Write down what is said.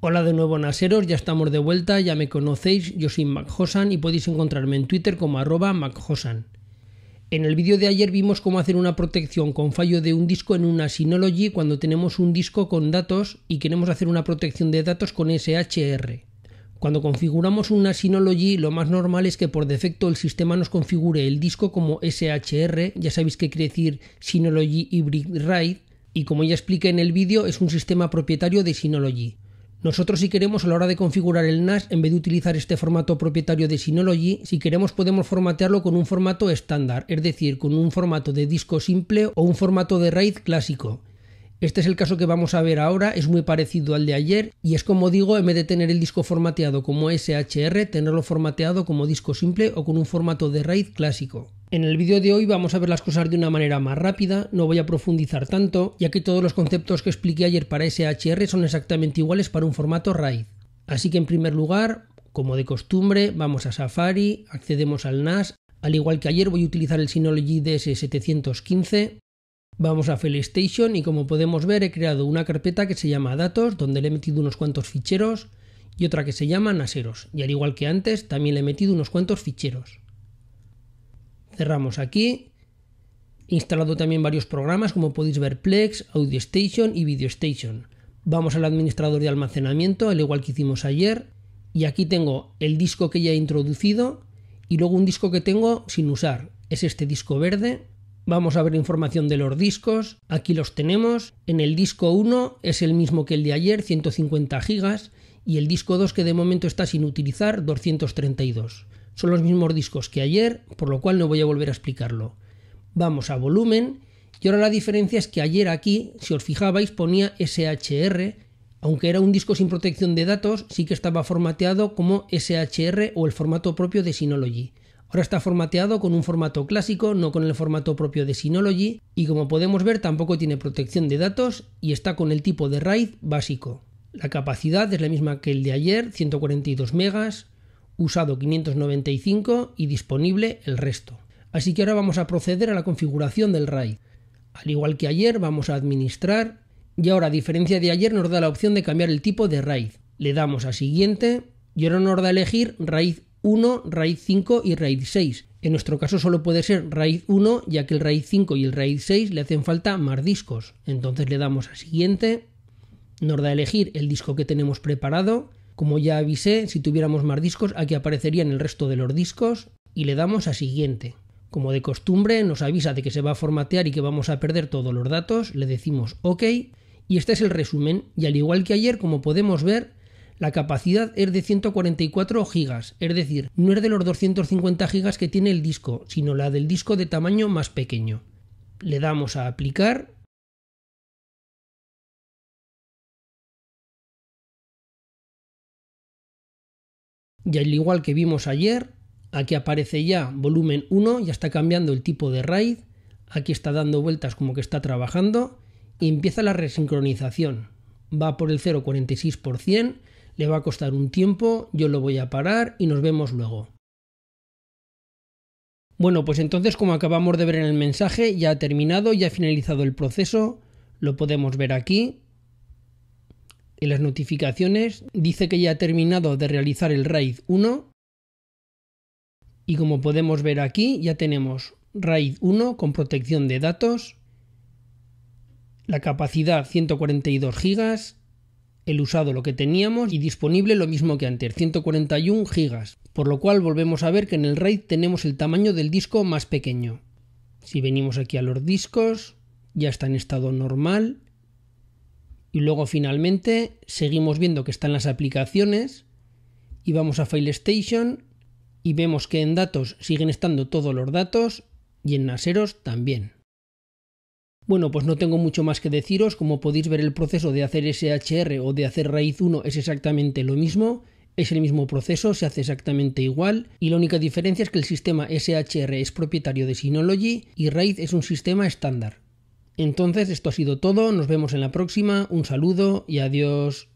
Hola de nuevo Naseros, ya estamos de vuelta, ya me conocéis, yo soy MacHosan y podéis encontrarme en Twitter como arroba MacHosan. En el vídeo de ayer vimos cómo hacer una protección con fallo de un disco en una Synology cuando tenemos un disco con datos y queremos hacer una protección de datos con SHR. Cuando configuramos una Synology lo más normal es que por defecto el sistema nos configure el disco como SHR, ya sabéis que quiere decir Synology Hybrid RAID, y como ya expliqué en el vídeo es un sistema propietario de Synology. Nosotros si queremos a la hora de configurar el NAS, en vez de utilizar este formato propietario de Synology, si queremos podemos formatearlo con un formato estándar, es decir, con un formato de disco simple o un formato de RAID clásico. Este es el caso que vamos a ver ahora, es muy parecido al de ayer y es como digo, en vez de tener el disco formateado como SHR, tenerlo formateado como disco simple o con un formato de RAID clásico. En el vídeo de hoy vamos a ver las cosas de una manera más rápida, no voy a profundizar tanto, ya que todos los conceptos que expliqué ayer para SHR son exactamente iguales para un formato RAID. Así que en primer lugar, como de costumbre, vamos a Safari, accedemos al NAS, al igual que ayer voy a utilizar el Synology DS715, Vamos a FileStation y como podemos ver he creado una carpeta que se llama datos donde le he metido unos cuantos ficheros y otra que se llama naseros y al igual que antes también le he metido unos cuantos ficheros. Cerramos aquí. He instalado también varios programas como podéis ver Plex, Audio Station y Video Station. Vamos al administrador de almacenamiento al igual que hicimos ayer y aquí tengo el disco que ya he introducido y luego un disco que tengo sin usar. Es este disco verde Vamos a ver información de los discos. Aquí los tenemos. En el disco 1 es el mismo que el de ayer, 150 gigas. Y el disco 2 que de momento está sin utilizar, 232. Son los mismos discos que ayer, por lo cual no voy a volver a explicarlo. Vamos a volumen. Y ahora la diferencia es que ayer aquí, si os fijabais, ponía SHR. Aunque era un disco sin protección de datos, sí que estaba formateado como SHR o el formato propio de Synology. Ahora está formateado con un formato clásico, no con el formato propio de Synology, y como podemos ver tampoco tiene protección de datos y está con el tipo de RAID básico. La capacidad es la misma que el de ayer, 142 megas, usado 595 y disponible el resto. Así que ahora vamos a proceder a la configuración del RAID. Al igual que ayer vamos a administrar y ahora a diferencia de ayer nos da la opción de cambiar el tipo de RAID. Le damos a siguiente y ahora nos da elegir RAID 1, raíz 5 y raíz 6. En nuestro caso solo puede ser raíz 1, ya que el raíz 5 y el raíz 6 le hacen falta más discos. Entonces le damos a siguiente, nos da a elegir el disco que tenemos preparado. Como ya avisé, si tuviéramos más discos, aquí aparecerían el resto de los discos y le damos a siguiente. Como de costumbre, nos avisa de que se va a formatear y que vamos a perder todos los datos, le decimos OK y este es el resumen. Y al igual que ayer, como podemos ver, la capacidad es de 144 gigas, es decir, no es de los 250 gigas que tiene el disco, sino la del disco de tamaño más pequeño. Le damos a aplicar Y al igual que vimos ayer, aquí aparece ya volumen 1, ya está cambiando el tipo de RAID, aquí está dando vueltas como que está trabajando y empieza la resincronización. Va por el 0,46%, le va a costar un tiempo, yo lo voy a parar y nos vemos luego. Bueno, pues entonces como acabamos de ver en el mensaje, ya ha terminado, ya ha finalizado el proceso, lo podemos ver aquí. En las notificaciones dice que ya ha terminado de realizar el RAID 1. Y como podemos ver aquí, ya tenemos RAID 1 con protección de datos, la capacidad 142 GB, el usado, lo que teníamos y disponible lo mismo que antes, 141 gigas. por lo cual volvemos a ver que en el RAID tenemos el tamaño del disco más pequeño. Si venimos aquí a los discos, ya está en estado normal y luego finalmente seguimos viendo que están las aplicaciones y vamos a File Station y vemos que en datos siguen estando todos los datos y en naseros también. Bueno, pues no tengo mucho más que deciros, como podéis ver el proceso de hacer SHR o de hacer raíz 1 es exactamente lo mismo, es el mismo proceso, se hace exactamente igual y la única diferencia es que el sistema SHR es propietario de Synology y RAID es un sistema estándar. Entonces, esto ha sido todo, nos vemos en la próxima, un saludo y adiós.